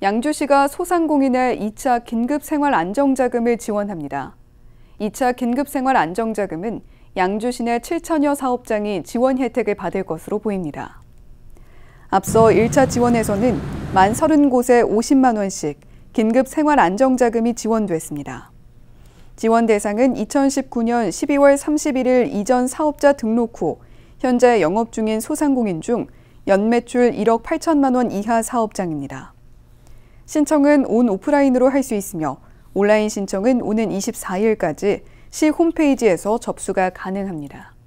양주시가 소상공인의 2차 긴급생활안정자금을 지원합니다. 2차 긴급생활안정자금은 양주시 내 7천여 사업장이 지원 혜택을 받을 것으로 보입니다. 앞서 1차 지원에서는 만 30곳에 50만 원씩 긴급생활안정자금이 지원됐습니다. 지원 대상은 2019년 12월 31일 이전 사업자 등록 후 현재 영업 중인 소상공인 중 연매출 1억 8천만 원 이하 사업장입니다. 신청은 온 오프라인으로 할 수 있으며 온라인 신청은 오는 24일까지 시 홈페이지에서 접수가 가능합니다.